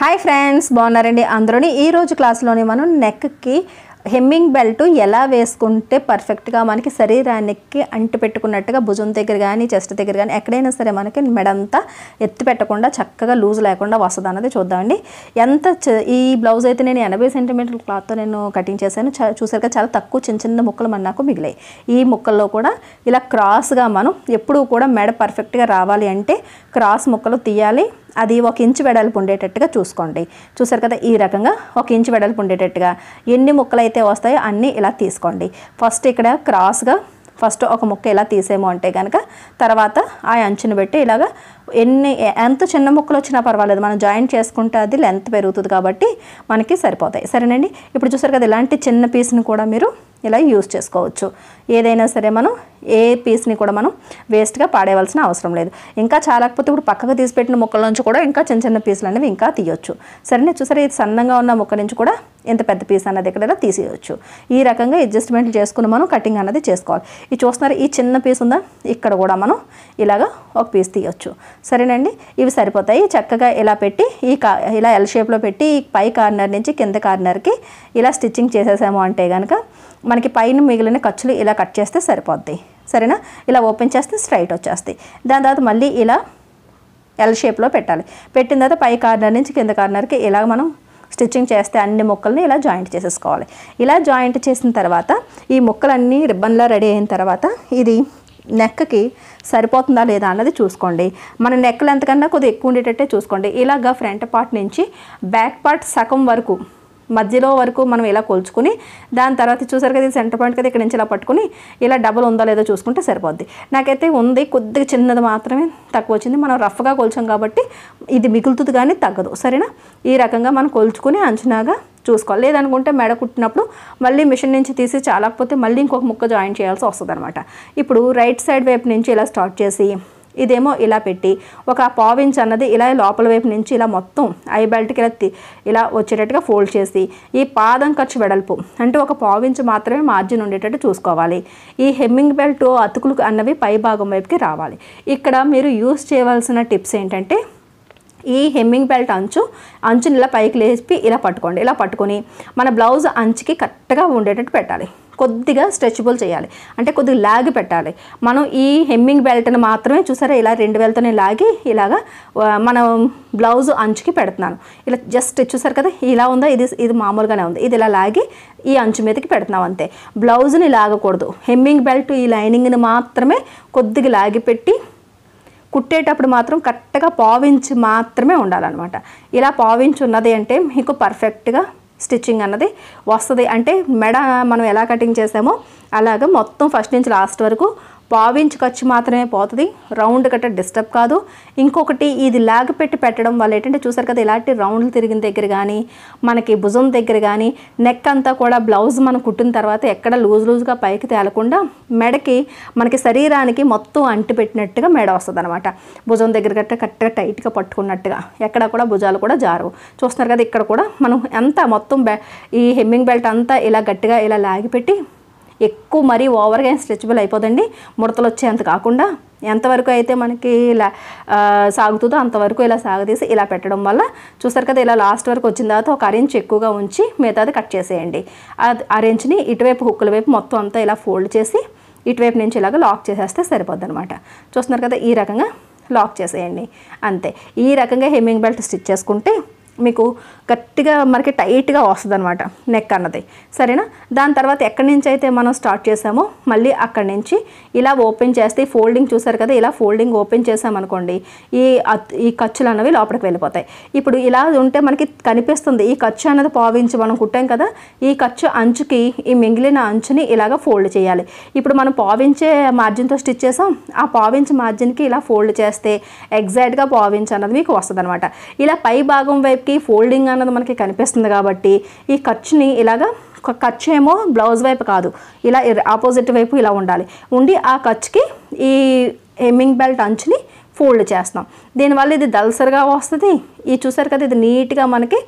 hi friends బాగున్నారండి అందరూని ఈరోజు క్లాస్లోని మనం నెక్కి హెమ్మింగ్ బెల్ట్ ఎలా వేసుకుంటే పర్ఫెక్ట్గా మనకి శరీరానికి అంటి పెట్టుకున్నట్టుగా భుజం దగ్గర కానీ చెస్ట్ దగ్గర కానీ ఎక్కడైనా సరే మనకి మెడంతా ఎత్తి పెట్టకుండా చక్కగా లూజ్ లేకుండా వస్తుంది అన్నది చూద్దామండి ఎంత ఈ బ్లౌజ్ అయితే నేను ఎనభై సెంటీమీటర్ క్లాత్తో నేను కటింగ్ చేశాను చూసారుగా చాలా తక్కువ చిన్న చిన్న ముక్కలు మన నాకు మిగిలాయి ఈ ముక్కల్లో కూడా ఇలా క్రాస్గా మనం ఎప్పుడూ కూడా మెడ పర్ఫెక్ట్గా రావాలి అంటే క్రాస్ ముక్కలు తీయాలి అది ఒక ఇంచు వెడల్పు ఉండేటట్టుగా చూసుకోండి చూసారు కదా ఈ రకంగా ఒక ఇంచు వెడల్పు ఉండేటట్టుగా ఎన్ని ముక్కలు అయితే వస్తాయో అన్నీ ఇలా తీసుకోండి ఫస్ట్ ఇక్కడ క్రాస్గా ఫస్ట్ ఒక ముక్క ఇలా తీసేమో అంటే కనుక తర్వాత ఆ అంచును పెట్టి ఇలాగా ఎన్ని ఎంత చిన్న ముక్కలు వచ్చినా పర్వాలేదు మనం జాయింట్ చేసుకుంటే అది లెంత్ పెరుగుతుంది కాబట్టి మనకి సరిపోతాయి సరేనండి ఇప్పుడు చూసారు కదా ఇలాంటి చిన్న పీస్ని కూడా మీరు ఇలా యూస్ చేసుకోవచ్చు ఏదైనా సరే మనం ఏ పీస్ని కూడా మనం వేస్ట్గా పాడేయవలసిన అవసరం లేదు ఇంకా చాలకపోతే ఇప్పుడు పక్కకు తీసిపెట్టిన ముక్కల నుంచి కూడా ఇంకా చిన్న చిన్న పీసులు అనేవి ఇంకా తీయవచ్చు సరేనే చూసారా ఇది సన్నంగా ఉన్న ముక్క నుంచి కూడా ఎంత పెద్ద పీస్ అన్నది ఇక్కడ తీసేయవచ్చు ఈ రకంగా అడ్జస్ట్మెంట్లు చేసుకుని మనం కటింగ్ అన్నది చేసుకోవాలి ఇది చూస్తున్నారు ఈ చిన్న పీస్ ఉందా ఇక్కడ కూడా మనం ఇలాగ ఒక పీస్ తీయవచ్చు సరేనండి ఇవి సరిపోతాయి చక్కగా ఇలా పెట్టి ఈ కా ఇలా ఎల్ షేప్లో పెట్టి పై కార్నర్ నుంచి కింద కార్నర్కి ఇలా స్టిచ్చింగ్ చేసేసాము అంటే కనుక మనకి పైన మిగిలిన ఖర్చులు ఇలా కట్ చేస్తే సరిపోద్ది సరేనా ఇలా ఓపెన్ చేస్తే స్ట్రైట్ వచ్చేస్తాయి దాని తర్వాత మళ్ళీ ఇలా ఎల్ షేప్లో పెట్టాలి పెట్టిన తర్వాత పై కార్నర్ నుంచి కింద కార్నర్కి ఇలా మనం స్టిచ్చింగ్ చేస్తే అన్ని ముక్కల్ని ఇలా జాయింట్ చేసేసుకోవాలి ఇలా జాయింట్ చేసిన తర్వాత ఈ ముక్కలన్నీ రిబ్బన్లా రెడీ అయిన తర్వాత ఇది నెక్కకి సరిపోతుందా లేదా అన్నది చూసుకోండి మన నెక్ లెంత్ కన్నా కొద్దిగా ఎక్కువ ఉండేటట్టే చూసుకోండి ఇలాగా ఫ్రంట్ పార్ట్ నుంచి బ్యాక్ పార్ట్ సగం వరకు మధ్యలో వరకు మనం ఇలా కొలుచుకుని దాని తర్వాత చూసారు కదా సెంటర్ పాయింట్ కదా ఇక్కడ నుంచి ఇలా పట్టుకుని ఇలా డబల్ ఉందో లేదో చూసుకుంటే సరిపోద్ది నాకైతే ఉంది కొద్దిగా చిన్నది మాత్రమే తక్కువ వచ్చింది మనం రఫ్గా కొల్చాం కాబట్టి ఇది మిగులుతుంది కానీ తగ్గదు సరేనా ఈ రకంగా మనం కొలుచుకుని అంచనాగా చూసుకోవాలి లేదనుకుంటే మెడ కుట్టినప్పుడు మళ్ళీ మిషన్ నుంచి తీసి చాలకపోతే మళ్ళీ ఇంకొక ముక్క జాయిన్ చేయాల్సి వస్తుంది ఇప్పుడు రైట్ సైడ్ వైపు నుంచి ఇలా స్టార్ట్ చేసి ఇదేమో ఇలా పెట్టి ఒక పావించ్ అన్నది ఇలా లోపల వైపు నుంచి ఇలా మొత్తం ఐ బెల్ట్కి ఇలా ఇలా వచ్చేటట్టుగా ఫోల్డ్ చేసి ఈ పాదం ఖర్చు వెడల్పు అంటే ఒక పావించ్ మాత్రమే మార్జిన్ ఉండేటట్టు చూసుకోవాలి ఈ హెమ్మింగ్ బెల్ట్ అతుకులు అన్నవి పై భాగం వైపుకి రావాలి ఇక్కడ మీరు యూస్ చేయవలసిన టిప్స్ ఏంటంటే ఈ హెమ్మింగ్ బెల్ట్ అంచు అంచుని ఇలా పైకి లేపి ఇలా పట్టుకోండి ఇలా పట్టుకొని మన బ్లౌజ్ అంచుకి కరెక్ట్గా ఉండేటట్టు పెట్టాలి కొద్దిగా స్ట్రెచబుల్ చేయాలి అంటే కొద్దిగా లాగి పెట్టాలి మనం ఈ హెమ్మింగ్ బెల్ట్ని మాత్రమే చూసారా ఇలా రెండు వేలతోనే లాగి ఇలాగా మనం బ్లౌజ్ అంచుకి పెడుతున్నాను ఇలా జస్ట్ చూసారు కదా ఇలా ఉందా ఇది ఇది మామూలుగానే ఉంది ఇది ఇలా లాగి ఈ అంచు మీదకి పెడుతున్నాం అంతే బ్లౌజ్ని లాగకూడదు హెమ్మింగ్ బెల్ట్ ఈ లైనింగ్ని మాత్రమే కొద్దిగా లాగి పెట్టి కుట్టేటప్పుడు మాత్రం కరెక్ట్గా పావించి మాత్రమే ఉండాలన్నమాట ఇలా పావించి ఉన్నది అంటే మీకు పర్ఫెక్ట్గా స్టిచ్చింగ్ అన్నది వస్తుంది అంటే మెడ మనం ఎలా కటింగ్ చేసామో అలాగ మొత్తం ఫస్ట్ నుంచి లాస్ట్ వరకు పావించి ఖర్చు మాత్రమే పోతుంది రౌండ్ గట్ట డిస్టర్బ్ కాదు ఇంకొకటి ఇది లాగ్ పెట్టి పెట్టడం వల్ల ఏంటంటే చూసారు కదా ఇలాంటి రౌండ్లు తిరిగిన దగ్గర కానీ మనకి భుజం దగ్గర కానీ నెక్ అంతా కూడా బ్లౌజ్ మనం కుట్టిన తర్వాత ఎక్కడ లూజ్ లూజ్గా పైకి తేలకుండా మెడకి మనకి శరీరానికి మొత్తం అంటి పెట్టినట్టుగా మెడ వస్తుంది అనమాట భుజం దగ్గర గట్ట కరెక్ట్గా టైట్గా పట్టుకున్నట్టుగా ఎక్కడ కూడా భుజాలు కూడా జారవు చూస్తున్నారు కదా ఇక్కడ కూడా మనం ఎంత మొత్తం ఈ హెమ్మింగ్ బెల్ట్ అంతా ఇలా గట్టిగా ఇలా లాగిపెట్టి ఎక్కువ మరీ ఓవర్గా స్ట్రెచబుల్ అయిపోదండి ముడతలు వచ్చేంత కాకుండా ఎంతవరకు అయితే మనకి ఇలా సాగుతుందో అంతవరకు ఇలా సాగుదీసి ఇలా పెట్టడం వల్ల చూసారు కదా ఇలా లాస్ట్ వరకు వచ్చిన తర్వాత ఒక అరెంజ్ ఎక్కువగా ఉంచి మిగతాది కట్ చేసేయండి అరెంజ్ని ఇటువైపు హుక్కుల వైపు మొత్తం అంతా ఇలా ఫోల్డ్ చేసి ఇటువైపు నుంచి ఇలాగ లాక్ చేసేస్తే సరిపోద్ది అనమాట చూస్తున్నారు కదా ఈ రకంగా లాక్ చేసేయండి అంతే ఈ రకంగా హెమ్మింగ్ బెల్ట్ స్టిచ్ చేసుకుంటే మీకు గట్టిగా మనకి టైట్గా వస్తుంది అనమాట నెక్ అన్నది సరేనా దాని తర్వాత ఎక్కడి నుంచి అయితే మనం స్టార్ట్ చేసామో మళ్ళీ అక్కడి నుంచి ఇలా ఓపెన్ చేస్తే ఫోల్డింగ్ చూసారు కదా ఇలా ఫోల్డింగ్ ఓపెన్ చేసామనుకోండి ఈ ఈ ఖర్చులు అనేవి లోపలికి వెళ్ళిపోతాయి ఇప్పుడు ఇలా ఉంటే మనకి కనిపిస్తుంది ఈ ఖర్చు అనేది పావించి మనం కుట్టాం కదా ఈ ఖర్చు అంచుకి ఈ మిగిలిన అంచుని ఇలాగ ఫోల్డ్ చేయాలి ఇప్పుడు మనం పావించే మార్జిన్తో స్టిచ్ చేసాం ఆ పావించి మార్జిన్కి ఇలా ఫోల్డ్ చేస్తే ఎగ్జాక్ట్గా పావించి అన్నది మీకు వస్తుంది ఇలా పై భాగం వైపు మనకి ఫోల్డింగ్ అన్నది మనకి కనిపిస్తుంది కాబట్టి ఈ ఖర్చుని ఇలాగా ఖర్చు ఏమో బ్లౌజ్ వైపు కాదు ఇలా ఆపోజిట్ వైపు ఇలా ఉండాలి ఉండి ఆ ఖర్చుకి ఈ హెమ్మింగ్ బెల్ట్ అంచుని ఫోల్డ్ చేస్తాం దీనివల్ల ఇది దల్సర్గా వస్తుంది ఇది చూసారు కదా ఇది నీట్గా మనకి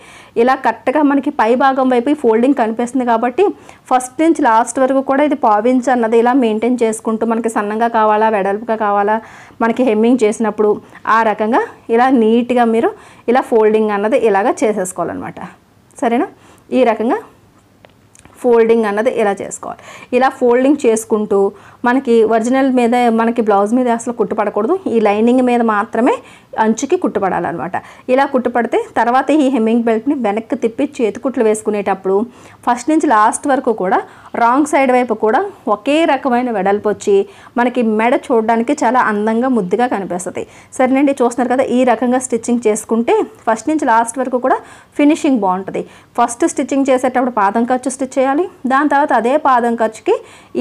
ఇలా కరెక్ట్గా మనకి పై భాగం వైపు ఈ ఫోల్డింగ్ కనిపిస్తుంది కాబట్టి ఫస్ట్ నుంచి లాస్ట్ వరకు కూడా ఇది పావించ్ అన్నది ఇలా మెయింటైన్ చేసుకుంటూ మనకి సన్నంగా కావాలా వెడల్పుగా కావాలా మనకి హెమ్మింగ్ చేసినప్పుడు ఆ రకంగా ఇలా నీట్గా మీరు ఇలా ఫోల్డింగ్ అన్నది ఇలాగ చేసేసుకోవాలన్నమాట సరేనా ఈ రకంగా ఫోల్డింగ్ అన్నది ఇలా చేసుకోవాలి ఇలా ఫోల్డింగ్ చేసుకుంటూ మనకి ఒరిజినల్ మీద మనకి బ్లౌజ్ మీద అసలు కుట్టుపడకూడదు ఈ లైనింగ్ మీద మాత్రమే అంచుకి కుట్టుపడాలన్నమాట ఇలా కుట్టుపడితే తర్వాత ఈ హెమ్మింగ్ బెల్ట్ని వెనక్కి తిప్పి చేతికుట్లు వేసుకునేటప్పుడు ఫస్ట్ నుంచి లాస్ట్ వరకు కూడా రాంగ్ సైడ్ వైపు కూడా ఒకే రకమైన వెడల్పు వచ్చి మనకి మెడ చూడడానికి చాలా అందంగా ముద్దుగా కనిపిస్తుంది సరేనండి చూస్తున్నారు కదా ఈ రకంగా స్టిచ్చింగ్ చేసుకుంటే ఫస్ట్ నుంచి లాస్ట్ వరకు కూడా ఫినిషింగ్ బాగుంటుంది ఫస్ట్ స్టిచ్చింగ్ చేసేటప్పుడు పాదం ఖర్చు స్టిచ్ చేయాలి దాని తర్వాత అదే పాదం ఖర్చుకి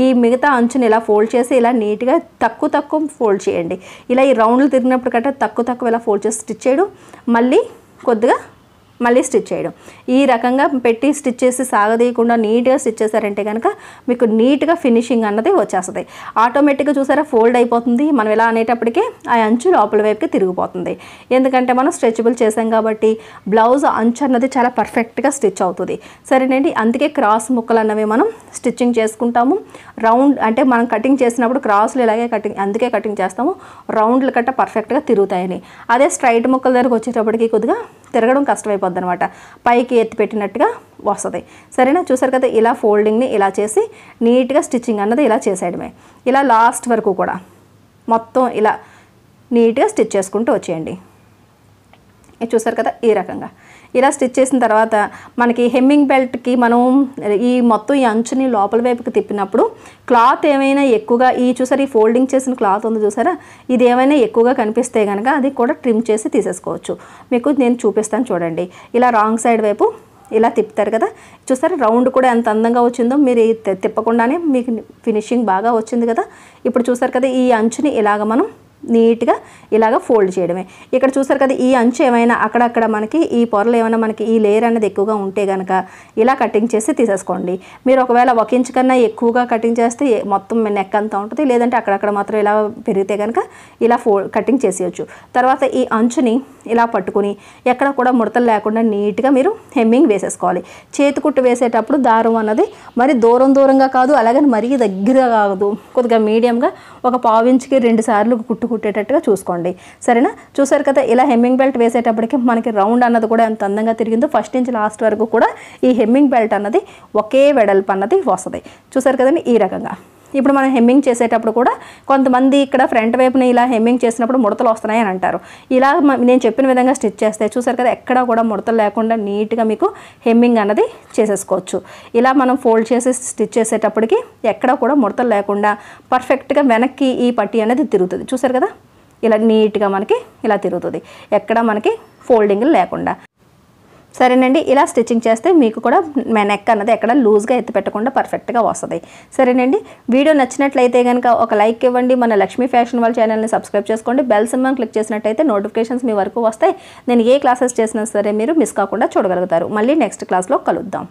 ఈ మిగతా అంచుని ఇలా ఫోల్డ్ చేసి ఇలా నీట్గా తక్కువ తక్కువ ఫోల్డ్ చేయండి ఇలా ఈ రౌండ్లు తిరిగినప్పుడు కంటే తక్కువ తక్కువ పక్కకు ఇలా ఫోల్డ్ చేసి స్టిచ్ చేయడం మళ్ళీ కొద్దిగా మళ్ళీ స్టిచ్ చేయడం ఈ రకంగా పెట్టి స్టిచ్ చేసి సాగదీయకుండా నీట్గా స్టిచ్ చేశారంటే కనుక మీకు నీట్గా ఫినిషింగ్ అన్నది వచ్చేస్తుంది ఆటోమేటిక్గా చూసారా ఫోల్డ్ అయిపోతుంది మనం ఇలా అనేటప్పటికే ఆ అంచు లోపల వైపుకి తిరిగిపోతుంది ఎందుకంటే మనం స్ట్రెచబుల్ చేసాం కాబట్టి బ్లౌజ్ అంచు అన్నది చాలా పర్ఫెక్ట్గా స్టిచ్ అవుతుంది సరేనండి అందుకే క్రాస్ ముక్కలు అన్నవి మనం స్టిచ్చింగ్ చేసుకుంటాము రౌండ్ అంటే మనం కటింగ్ చేసినప్పుడు క్రాస్లు ఇలాగే కటింగ్ అందుకే కటింగ్ చేస్తాము రౌండ్లు కట్ట పర్ఫెక్ట్గా తిరుగుతాయని అదే స్ట్రైట్ ముక్కల దగ్గరకు వచ్చేటప్పటికి కొద్దిగా తిరగడం కష్టమైపోతుంది అనమాట పైకి ఎత్తి పెట్టినట్టుగా వస్తుంది సరేనా చూసారు కదా ఇలా ఫోల్డింగ్ని ఇలా చేసి నీట్గా స్టిచ్చింగ్ అన్నది ఇలా చేసేయడమే ఇలా లాస్ట్ వరకు కూడా మొత్తం ఇలా నీట్గా స్టిచ్ చేసుకుంటూ వచ్చేయండి చూసారు కదా ఈ రకంగా ఇలా స్టిచ్ చేసిన తర్వాత మనకి హెమ్మింగ్ బెల్ట్కి మనం ఈ మొత్తం ఈ అంచుని లోపల వైపుకి తిప్పినప్పుడు క్లాత్ ఏమైనా ఎక్కువగా ఈ చూసారు ఈ ఫోల్డింగ్ చేసిన క్లాత్ ఉంది చూసారా ఇది ఏమైనా ఎక్కువగా కనిపిస్తే కనుక అది కూడా ట్రిమ్ చేసి తీసేసుకోవచ్చు మీకు నేను చూపిస్తాను చూడండి ఇలా రాంగ్ సైడ్ వైపు ఇలా తిప్పుతారు కదా చూసారు రౌండ్ కూడా ఎంత అందంగా వచ్చిందో మీరు తిప్పకుండానే మీకు ఫినిషింగ్ బాగా వచ్చింది కదా ఇప్పుడు చూసారు కదా ఈ అంచుని ఇలాగ మనం నీట్గా ఇలాగ ఫోల్డ్ చేయడమే ఇక్కడ చూసారు కదా ఈ అంచు ఏమైనా అక్కడక్కడ మనకి ఈ పొరలు ఏమైనా మనకి ఈ లేయర్ అనేది ఎక్కువగా ఉంటే కనుక ఇలా కటింగ్ చేసి తీసేసుకోండి మీరు ఒకవేళ ఒక ఇంచ్ కన్నా ఎక్కువగా కటింగ్ చేస్తే మొత్తం నెక్ అంతా ఉంటుంది లేదంటే అక్కడక్కడ మాత్రం ఇలా పెరిగితే కనుక ఇలా ఫో కటింగ్ చేసేయచ్చు తర్వాత ఈ అంచుని ఇలా పట్టుకుని ఎక్కడ కూడా ముడతలు లేకుండా నీట్గా మీరు హెమ్మింగ్ వేసేసుకోవాలి చేతి కుట్టు వేసేటప్పుడు దారం అన్నది మరి దూరం దూరంగా కాదు అలాగని మరీ దగ్గర కాదు కొద్దిగా మీడియంగా ఒక పావు ఇంచుకి రెండు సార్లు కుట్టు కుట్టేటట్టుగా చూసుకోండి సరేనా చూసారు కదా ఇలా హెమ్మింగ్ బెల్ట్ వేసేటప్పటికి మనకి రౌండ్ అన్నది కూడా ఎంత అందంగా తిరిగిందో ఫస్ట్ నుంచి లాస్ట్ వరకు కూడా ఈ హెమ్మింగ్ బెల్ట్ అన్నది ఒకే వెడల్పు అన్నది వస్తుంది చూసారు కదండి ఈ రకంగా ఇప్పుడు మనం హెమ్మింగ్ చేసేటప్పుడు కూడా కొంతమంది ఇక్కడ ఫ్రంట్ వైపున ఇలా హెమ్మింగ్ చేసినప్పుడు ముడతలు వస్తున్నాయి అని అంటారు ఇలా నేను చెప్పిన విధంగా స్టిచ్ చేస్తే చూసారు కదా ఎక్కడా కూడా ముడతలు లేకుండా నీట్గా మీకు హెమ్మింగ్ అన్నది చేసేసుకోవచ్చు ఇలా మనం ఫోల్డ్ చేసి స్టిచ్ చేసేటప్పటికి ఎక్కడ కూడా ముడతలు లేకుండా పర్ఫెక్ట్గా వెనక్కి ఈ పట్టి అనేది తిరుగుతుంది చూసారు కదా ఇలా నీట్గా మనకి ఇలా తిరుగుతుంది ఎక్కడ మనకి ఫోల్డింగ్లు లేకుండా సరేనండి ఇలా స్టిచ్చింగ్ చేస్తే మీకు కూడా నెక్ అన్నది ఎక్కడ లూజ్గా ఎత్తి పెట్టకుండా పర్ఫెక్ట్గా వస్తుంది సరేనండి వీడియో నచ్చినట్లయితే కనుక ఒక లైక్ ఇవ్వండి మన లక్ష్మీ ఫ్యాషన్ వాళ్ళ ఛానల్ని సబ్స్క్రైబ్ చేసుకోండి బెల్ సింబల్ క్లిక్ చేసినట్టయితే నోటిఫికేషన్స్ మీ వరకు వస్తాయి నేను ఏ క్లాసెస్ చేసినా సరే మీరు మిస్ కాకుండా చూడగలుగుతారు మళ్ళీ నెక్స్ట్ క్లాస్లో కలుద్దాం